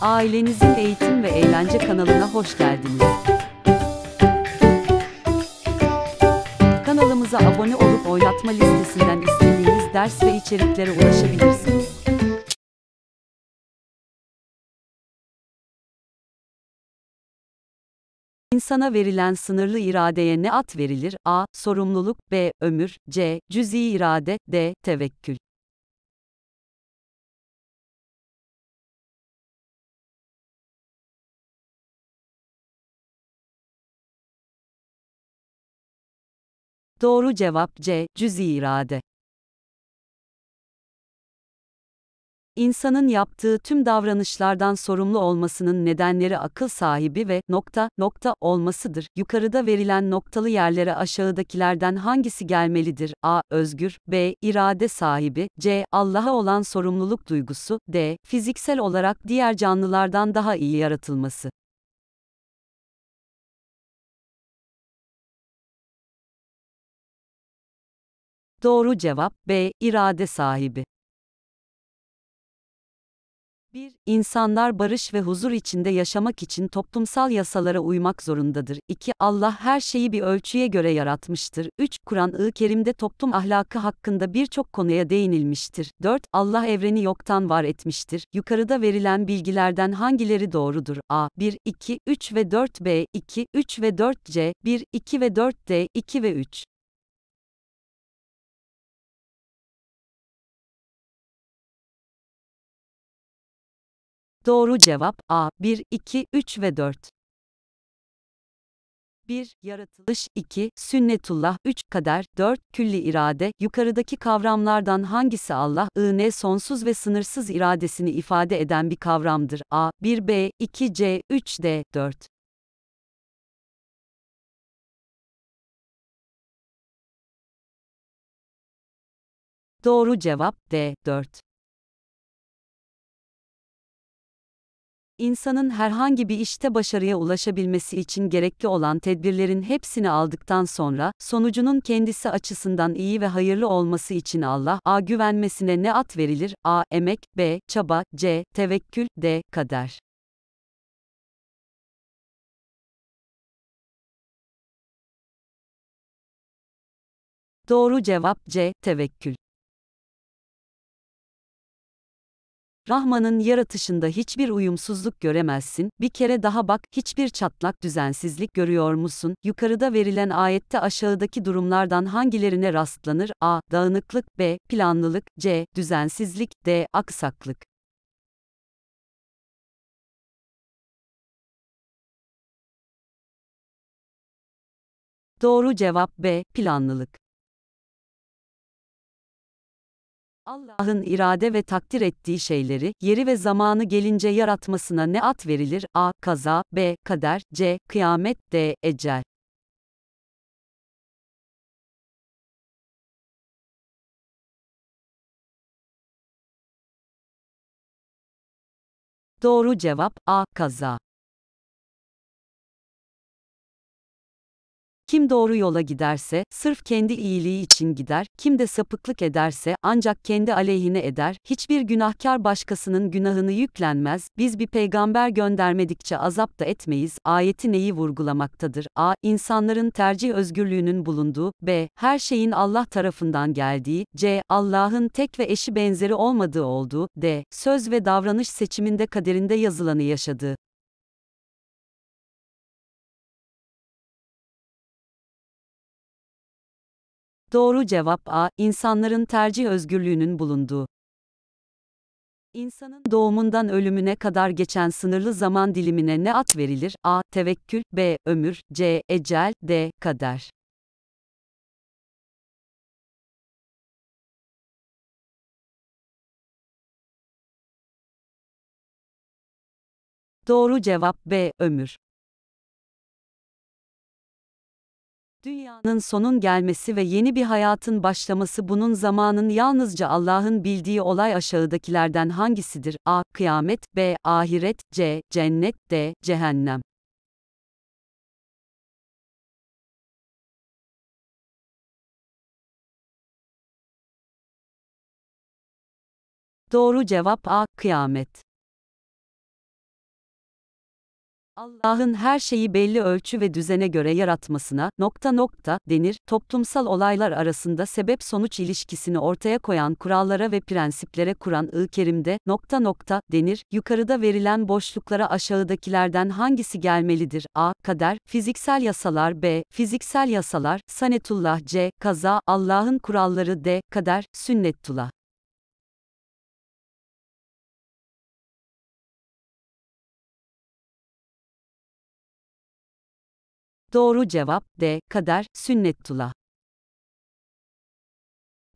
Ailenizin Eğitim ve Eğlence kanalına hoş geldiniz. Kanalımıza abone olup oynatma listesinden istediğiniz ders ve içeriklere ulaşabilirsiniz. İnsana verilen sınırlı iradeye ne at verilir? A. Sorumluluk B. Ömür C. Cüzi irade D. Tevekkül Doğru cevap C. Cüz-i irade. İnsanın yaptığı tüm davranışlardan sorumlu olmasının nedenleri akıl sahibi ve nokta nokta olmasıdır. Yukarıda verilen noktalı yerlere aşağıdakilerden hangisi gelmelidir? A. Özgür B. irade sahibi C. Allah'a olan sorumluluk duygusu D. Fiziksel olarak diğer canlılardan daha iyi yaratılması Doğru cevap B. İrade sahibi. 1. İnsanlar barış ve huzur içinde yaşamak için toplumsal yasalara uymak zorundadır. 2. Allah her şeyi bir ölçüye göre yaratmıştır. 3. Kur'an-ı Kerim'de toplum ahlakı hakkında birçok konuya değinilmiştir. 4. Allah evreni yoktan var etmiştir. Yukarıda verilen bilgilerden hangileri doğrudur? A. 1, 2, 3 ve 4 B. 2, 3 ve 4 C. 1, 2 ve 4 D. 2 ve 3 Doğru cevap A. 1, 2, 3 ve 4. 1. Yaratılış 2. Sünnetullah 3. Kader 4. Külli irade Yukarıdaki kavramlardan hangisi Allah'ın sonsuz ve sınırsız iradesini ifade eden bir kavramdır? A. 1b, 2c, 3d, 4. Doğru cevap D. 4. İnsanın herhangi bir işte başarıya ulaşabilmesi için gerekli olan tedbirlerin hepsini aldıktan sonra, sonucunun kendisi açısından iyi ve hayırlı olması için Allah, a. güvenmesine ne at verilir, a. emek, b. çaba, c. tevekkül, d. kader. Doğru cevap C. Tevekkül. Rahman'ın yaratışında hiçbir uyumsuzluk göremezsin, bir kere daha bak, hiçbir çatlak düzensizlik görüyor musun? Yukarıda verilen ayette aşağıdaki durumlardan hangilerine rastlanır? a. Dağınıklık b. Planlılık c. Düzensizlik d. Aksaklık Doğru cevap B. Planlılık Allah'ın irade ve takdir ettiği şeyleri, yeri ve zamanı gelince yaratmasına ne at verilir? A. Kaza, B. Kader, C. Kıyamet, D. Ecel. Doğru cevap A. Kaza. Kim doğru yola giderse, sırf kendi iyiliği için gider, kim de sapıklık ederse, ancak kendi aleyhine eder, hiçbir günahkar başkasının günahını yüklenmez, biz bir peygamber göndermedikçe azap da etmeyiz, ayeti neyi vurgulamaktadır? a. İnsanların tercih özgürlüğünün bulunduğu, b. Her şeyin Allah tarafından geldiği, c. Allah'ın tek ve eşi benzeri olmadığı olduğu, d. Söz ve davranış seçiminde kaderinde yazılanı yaşadığı. Doğru cevap A. İnsanların tercih özgürlüğünün bulunduğu. İnsanın doğumundan ölümüne kadar geçen sınırlı zaman dilimine ne at verilir? A. Tevekkül B. Ömür C. Ecel D. Kader Doğru cevap B. Ömür Dünyanın sonun gelmesi ve yeni bir hayatın başlaması bunun zamanın yalnızca Allah'ın bildiği olay aşağıdakilerden hangisidir? A. Kıyamet B. Ahiret C. Cennet D. Cehennem Doğru cevap A. Kıyamet Allah'ın her şeyi belli ölçü ve düzene göre yaratmasına nokta nokta denir. Toplumsal olaylar arasında sebep sonuç ilişkisini ortaya koyan kurallara ve prensiplere Kur'an-ı Kerim'de nokta nokta denir. Yukarıda verilen boşluklara aşağıdakilerden hangisi gelmelidir? A. Kader, fiziksel yasalar B. Fiziksel yasalar, sanetullah C. Kaza, Allah'ın kuralları D. Kader, sünnetullah Doğru cevap D. Kader, sünnetullah.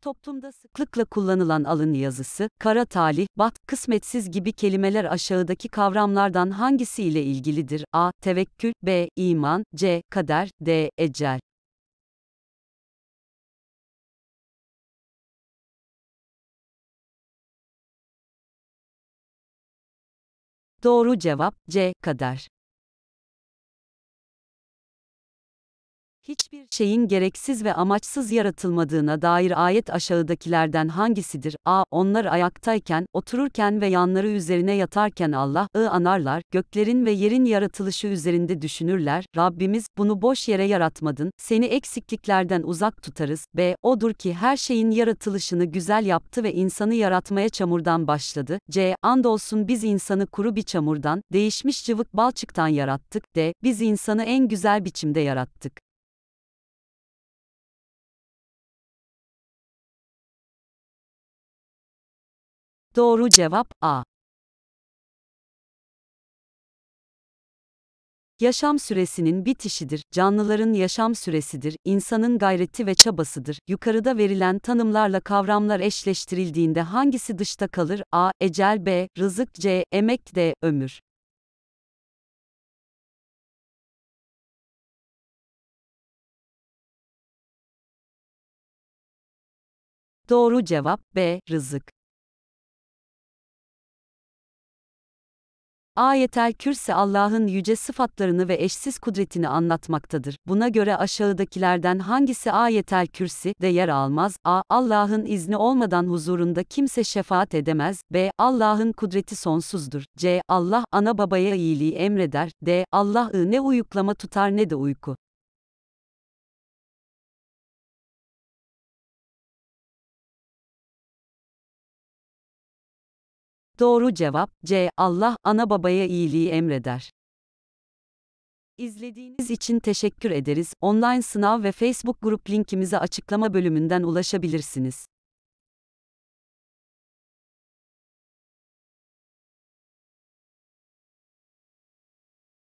Toplumda sıklıkla kullanılan alın yazısı, kara talih, bat, kısmetsiz gibi kelimeler aşağıdaki kavramlardan hangisiyle ilgilidir? A. Tevekkül B. İman C. Kader D. Ecel Doğru cevap C. Kader Hiçbir şeyin gereksiz ve amaçsız yaratılmadığına dair ayet aşağıdakilerden hangisidir? A. Onlar ayaktayken, otururken ve yanları üzerine yatarken Allah'ı anarlar, göklerin ve yerin yaratılışı üzerinde düşünürler. Rabbimiz, bunu boş yere yaratmadın, seni eksikliklerden uzak tutarız. B. Odur ki her şeyin yaratılışını güzel yaptı ve insanı yaratmaya çamurdan başladı. C. Andolsun biz insanı kuru bir çamurdan, değişmiş cıvık balçıktan yarattık. D. Biz insanı en güzel biçimde yarattık. Doğru cevap A. Yaşam süresinin bitişidir, canlıların yaşam süresidir, insanın gayreti ve çabasıdır. Yukarıda verilen tanımlarla kavramlar eşleştirildiğinde hangisi dışta kalır? A. Ecel B. Rızık C. Emek D. Ömür. Doğru cevap B. Rızık. Ayetel Kürsi Allah'ın yüce sıfatlarını ve eşsiz kudretini anlatmaktadır. Buna göre aşağıdakilerden hangisi Ayetel Kürsi de yer almaz? A. Allah'ın izni olmadan huzurunda kimse şefaat edemez. B. Allah'ın kudreti sonsuzdur. C. Allah ana babaya iyiliği emreder. D. Allah'ı ne uyuklama tutar ne de uyku. Doğru cevap C. Allah ana babaya iyiliği emreder. İzlediğiniz için teşekkür ederiz. Online sınav ve Facebook grup linkimizi açıklama bölümünden ulaşabilirsiniz.